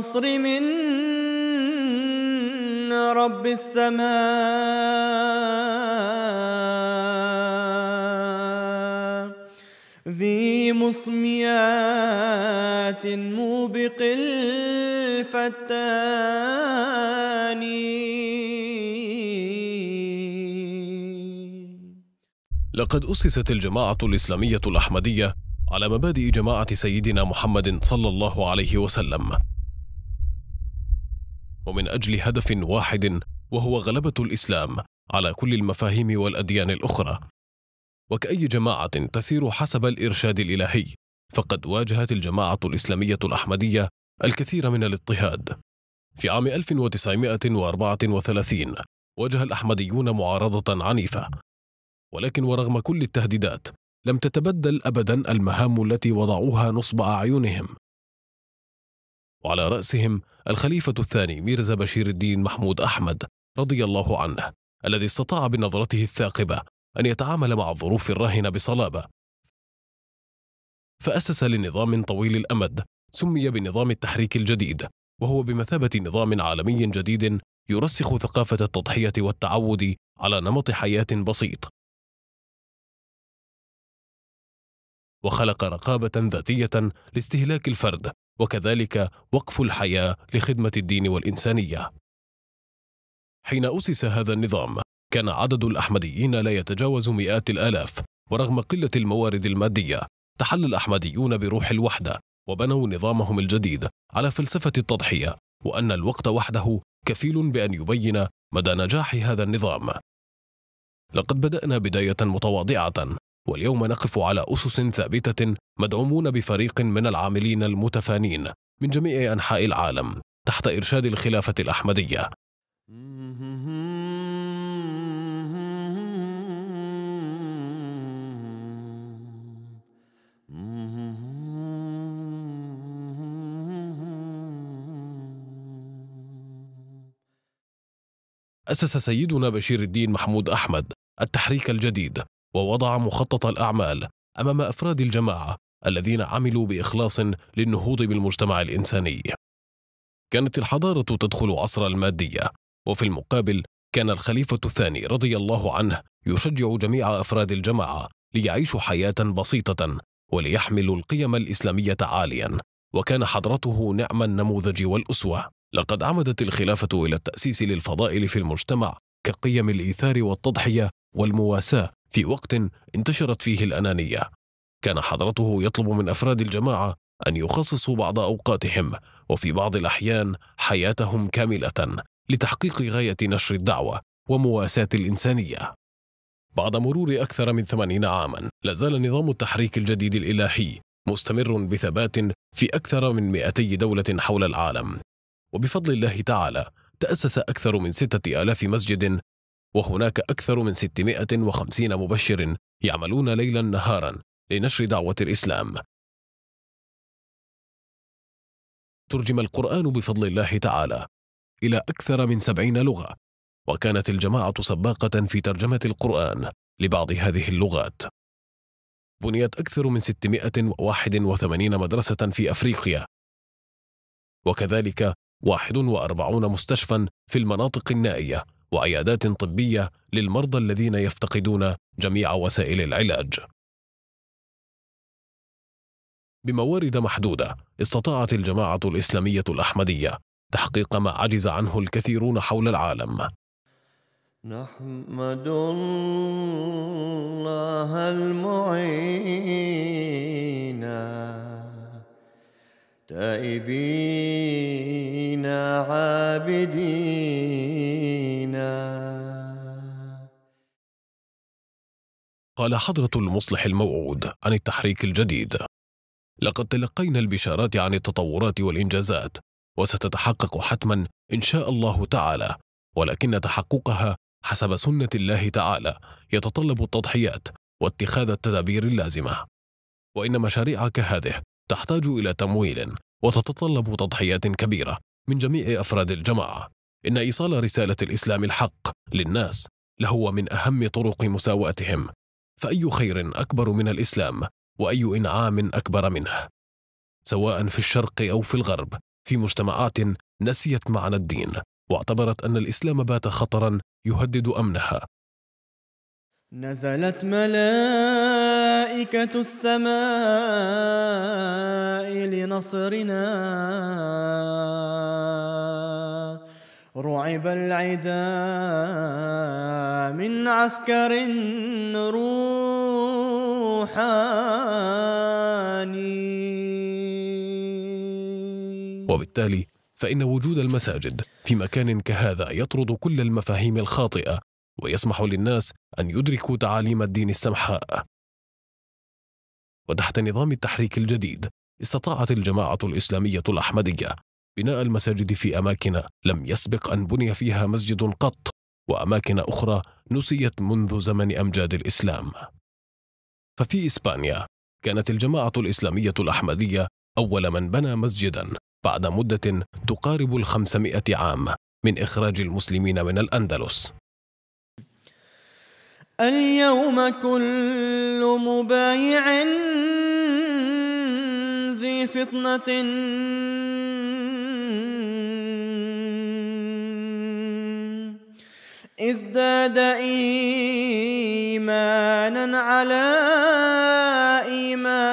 والعصر من رب السماء ذي مصميات موبق الفتان لقد أسست الجماعة الإسلامية الأحمدية على مبادئ جماعة سيدنا محمد صلى الله عليه وسلم ومن أجل هدف واحد وهو غلبة الإسلام على كل المفاهيم والأديان الأخرى وكأي جماعة تسير حسب الإرشاد الإلهي فقد واجهت الجماعة الإسلامية الأحمدية الكثير من الاضطهاد في عام 1934 واجه الأحمديون معارضة عنيفة ولكن ورغم كل التهديدات لم تتبدل أبدا المهام التي وضعوها نصب أعينهم وعلى رأسهم الخليفة الثاني ميرزا بشير الدين محمود أحمد رضي الله عنه الذي استطاع بنظرته الثاقبة أن يتعامل مع الظروف الراهنة بصلابة فأسس لنظام طويل الأمد سمي بنظام التحريك الجديد وهو بمثابة نظام عالمي جديد يرسخ ثقافة التضحية والتعود على نمط حياة بسيط وخلق رقابة ذاتية لاستهلاك الفرد وكذلك وقف الحياة لخدمة الدين والإنسانية. حين أسس هذا النظام، كان عدد الأحمديين لا يتجاوز مئات الآلاف، ورغم قلة الموارد المادية، تحل الأحمديون بروح الوحدة، وبنوا نظامهم الجديد على فلسفة التضحية، وأن الوقت وحده كفيل بأن يبين مدى نجاح هذا النظام. لقد بدأنا بداية متواضعة واليوم نقف على أسس ثابتة مدعومون بفريق من العاملين المتفانين من جميع أنحاء العالم تحت إرشاد الخلافة الأحمدية أسس سيدنا بشير الدين محمود أحمد التحريك الجديد ووضع مخطط الأعمال أمام أفراد الجماعة الذين عملوا بإخلاص للنهوض بالمجتمع الإنساني. كانت الحضارة تدخل عصر المادية، وفي المقابل كان الخليفة الثاني رضي الله عنه يشجع جميع أفراد الجماعة ليعيشوا حياة بسيطة وليحملوا القيم الإسلامية عاليا، وكان حضرته نعم النموذج والأسوة. لقد عمدت الخلافة إلى التأسيس للفضائل في المجتمع كقيم الإيثار والتضحية والمواساة في وقت انتشرت فيه الأنانية كان حضرته يطلب من أفراد الجماعة أن يخصصوا بعض أوقاتهم وفي بعض الأحيان حياتهم كاملة لتحقيق غاية نشر الدعوة ومواساة الإنسانية بعد مرور أكثر من ثمانين عاما لازال نظام التحريك الجديد الإلهي مستمر بثبات في أكثر من 200 دولة حول العالم وبفضل الله تعالى تأسس أكثر من ستة آلاف مسجد وهناك أكثر من 650 مبشر يعملون ليلا نهارا لنشر دعوة الإسلام ترجم القرآن بفضل الله تعالى إلى أكثر من سبعين لغة وكانت الجماعة سباقة في ترجمة القرآن لبعض هذه اللغات بنيت أكثر من 681 مدرسة في أفريقيا وكذلك 41 مستشفى في المناطق النائية وعيادات طبية للمرضى الذين يفتقدون جميع وسائل العلاج. بموارد محدودة استطاعت الجماعة الإسلامية الأحمدية تحقيق ما عجز عنه الكثيرون حول العالم. نحمد الله المعين تائبين عابدين قال حضرة المصلح الموعود عن التحريك الجديد لقد تلقينا البشارات عن التطورات والإنجازات وستتحقق حتما إن شاء الله تعالى ولكن تحققها حسب سنة الله تعالى يتطلب التضحيات واتخاذ التدابير اللازمة وإن مشاريع كهذه تحتاج إلى تمويل وتتطلب تضحيات كبيرة من جميع أفراد الجماعة إن إيصال رسالة الإسلام الحق للناس لهو من أهم طرق مساواتهم فأي خير أكبر من الإسلام وأي إنعام أكبر منه سواء في الشرق أو في الغرب في مجتمعات نسيت معنى الدين واعتبرت أن الإسلام بات خطرا يهدد أمنها نزلت ملائكة السماء لنصرنا رعب العدا من عسكر روحاني وبالتالي فإن وجود المساجد في مكان كهذا يطرد كل المفاهيم الخاطئة ويسمح للناس أن يدركوا تعاليم الدين السمحاء. وتحت نظام التحريك الجديد استطاعت الجماعة الإسلامية الأحمدية بناء المساجد في أماكن لم يسبق أن بني فيها مسجد قط وأماكن أخرى نسيت منذ زمن أمجاد الإسلام ففي إسبانيا كانت الجماعة الإسلامية الأحمدية أول من بنى مسجدا بعد مدة تقارب الخمسمائة عام من إخراج المسلمين من الأندلس اليوم كل مبايع ذي فطنة ازداد إيمانا على إيماني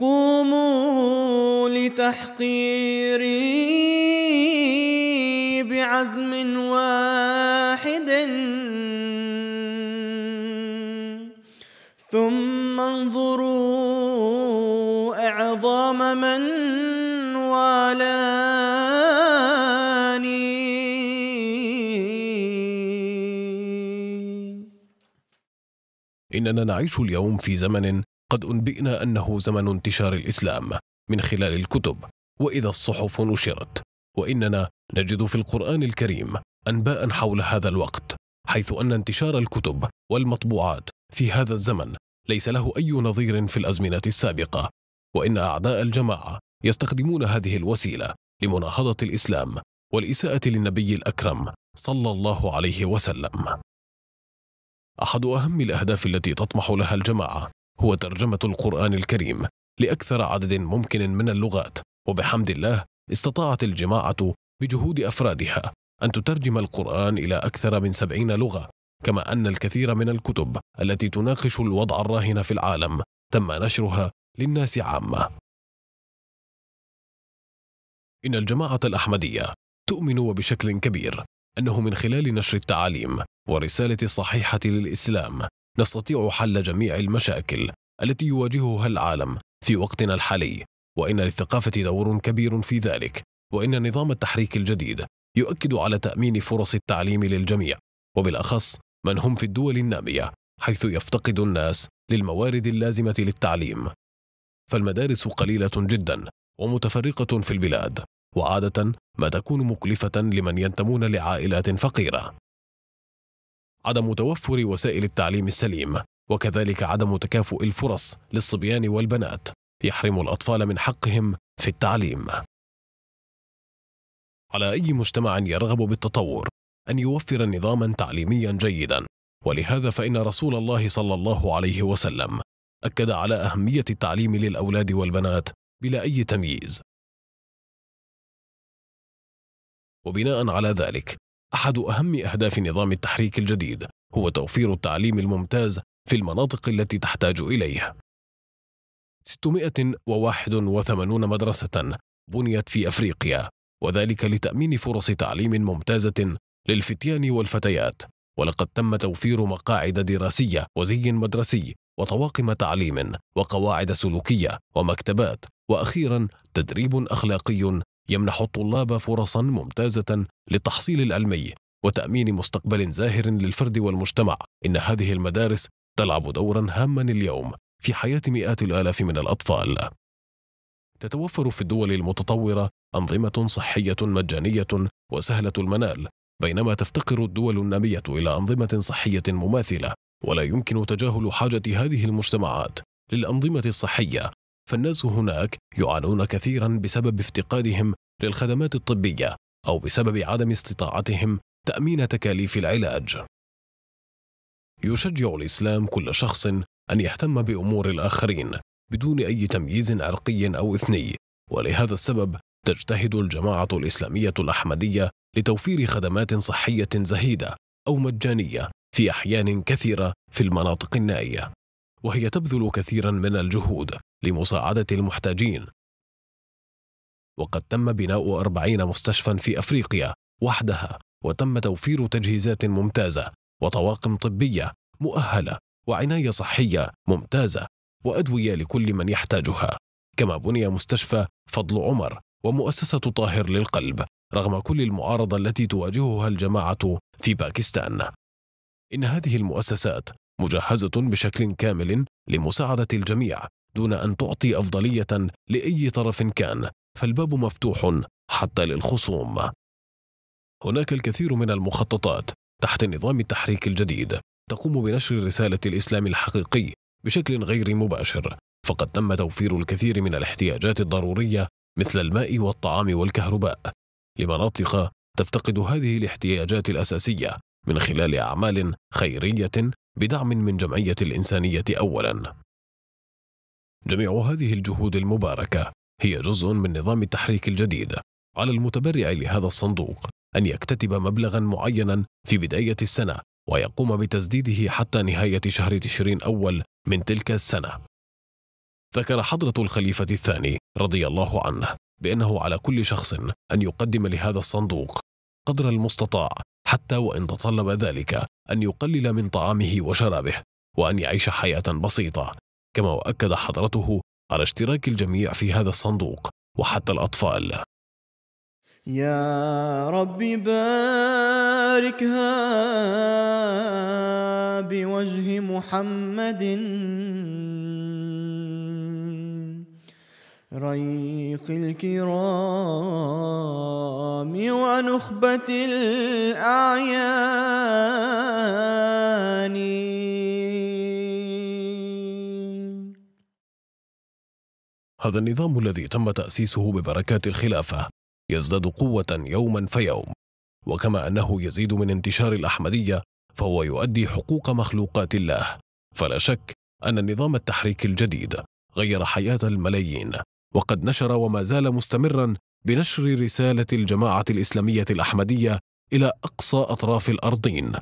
قوموا لتحقيري بعزم إننا نعيش اليوم في زمن قد أنبئنا أنه زمن انتشار الإسلام من خلال الكتب وإذا الصحف نشرت وإننا نجد في القرآن الكريم أنباء حول هذا الوقت حيث أن انتشار الكتب والمطبوعات في هذا الزمن ليس له أي نظير في الأزمنة السابقة وإن أعداء الجماعة يستخدمون هذه الوسيلة لمناهضة الإسلام والإساءة للنبي الأكرم صلى الله عليه وسلم أحد أهم الأهداف التي تطمح لها الجماعة هو ترجمة القرآن الكريم لأكثر عدد ممكن من اللغات وبحمد الله استطاعت الجماعة بجهود أفرادها أن تترجم القرآن إلى أكثر من سبعين لغة كما أن الكثير من الكتب التي تناقش الوضع الراهن في العالم تم نشرها للناس عامة إن الجماعة الأحمدية تؤمن وبشكل كبير أنه من خلال نشر التعاليم ورسالة الصحيحة للإسلام نستطيع حل جميع المشاكل التي يواجهها العالم في وقتنا الحالي وإن للثقافة دور كبير في ذلك وإن نظام التحريك الجديد يؤكد على تأمين فرص التعليم للجميع وبالأخص من هم في الدول النامية حيث يفتقد الناس للموارد اللازمة للتعليم فالمدارس قليلة جدا ومتفرقة في البلاد وعادة ما تكون مكلفة لمن ينتمون لعائلات فقيرة. عدم توفر وسائل التعليم السليم وكذلك عدم تكافؤ الفرص للصبيان والبنات يحرم الأطفال من حقهم في التعليم. على أي مجتمع يرغب بالتطور أن يوفر نظاما تعليميا جيدا ولهذا فإن رسول الله صلى الله عليه وسلم أكد على أهمية التعليم للأولاد والبنات بلا أي تمييز وبناء على ذلك أحد أهم أهداف نظام التحريك الجديد هو توفير التعليم الممتاز في المناطق التي تحتاج إليه 681 مدرسة بنيت في أفريقيا وذلك لتأمين فرص تعليم ممتازة للفتيان والفتيات ولقد تم توفير مقاعد دراسية وزي مدرسي وطواقم تعليم وقواعد سلوكية ومكتبات وأخيرا تدريب أخلاقي يمنح الطلاب فرصا ممتازة للتحصيل العلمي وتأمين مستقبل زاهر للفرد والمجتمع إن هذه المدارس تلعب دورا هاما اليوم في حياة مئات الآلاف من الأطفال تتوفر في الدول المتطورة أنظمة صحية مجانية وسهلة المنال بينما تفتقر الدول النامية إلى أنظمة صحية مماثلة ولا يمكن تجاهل حاجة هذه المجتمعات للأنظمة الصحية فالناس هناك يعانون كثيرا بسبب افتقادهم للخدمات الطبية أو بسبب عدم استطاعتهم تأمين تكاليف العلاج. يشجع الإسلام كل شخص أن يهتم بأمور الآخرين بدون أي تمييز عرقي أو إثني، ولهذا السبب تجتهد الجماعة الإسلامية الأحمدية لتوفير خدمات صحية زهيدة أو مجانية في أحيان كثيرة في المناطق النائية، وهي تبذل كثيرا من الجهود لمساعدة المحتاجين وقد تم بناء أربعين مستشفى في أفريقيا وحدها وتم توفير تجهيزات ممتازة وطواقم طبية مؤهلة وعناية صحية ممتازة وأدوية لكل من يحتاجها كما بني مستشفى فضل عمر ومؤسسة طاهر للقلب رغم كل المعارضة التي تواجهها الجماعة في باكستان إن هذه المؤسسات مجهزة بشكل كامل لمساعدة الجميع دون أن تعطي أفضلية لأي طرف كان فالباب مفتوح حتى للخصوم هناك الكثير من المخططات تحت نظام التحريك الجديد تقوم بنشر رسالة الإسلام الحقيقي بشكل غير مباشر فقد تم توفير الكثير من الاحتياجات الضرورية مثل الماء والطعام والكهرباء لمناطق تفتقد هذه الاحتياجات الأساسية من خلال أعمال خيرية بدعم من جمعية الإنسانية أولاً جميع هذه الجهود المباركة هي جزء من نظام التحريك الجديد على المتبرع لهذا الصندوق أن يكتتب مبلغا معينا في بداية السنة ويقوم بتسديده حتى نهاية شهر تشرين أول من تلك السنة ذكر حضرة الخليفة الثاني رضي الله عنه بأنه على كل شخص أن يقدم لهذا الصندوق قدر المستطاع حتى وإن تطلب ذلك أن يقلل من طعامه وشرابه وأن يعيش حياة بسيطة كما وأكد حضرته على اشتراك الجميع في هذا الصندوق وحتى الأطفال يا رب باركها بوجه محمد ريق الكرام ونخبة الأعيان هذا النظام الذي تم تأسيسه ببركات الخلافة يزداد قوة يوما فيوم وكما أنه يزيد من انتشار الأحمدية فهو يؤدي حقوق مخلوقات الله فلا شك أن النظام التحريك الجديد غير حياة الملايين وقد نشر وما زال مستمرا بنشر رسالة الجماعة الإسلامية الأحمدية إلى أقصى أطراف الأرضين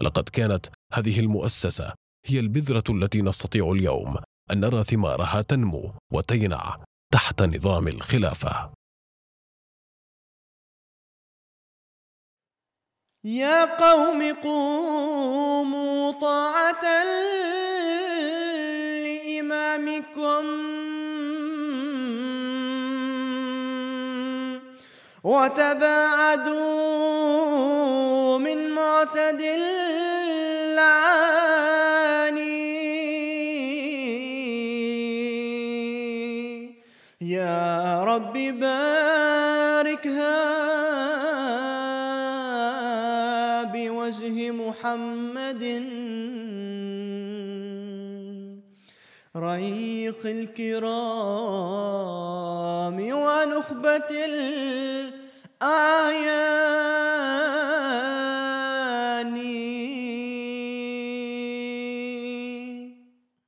لقد كانت هذه المؤسسة هي البذرة التي نستطيع اليوم أن نرى ثمارها تنمو وتينع تحت نظام الخلافة يا قوم قوموا طاعة لإمامكم وتباعدوا من معتدل رب باركها بوجه محمد ريق الكرام ونخبة الآيات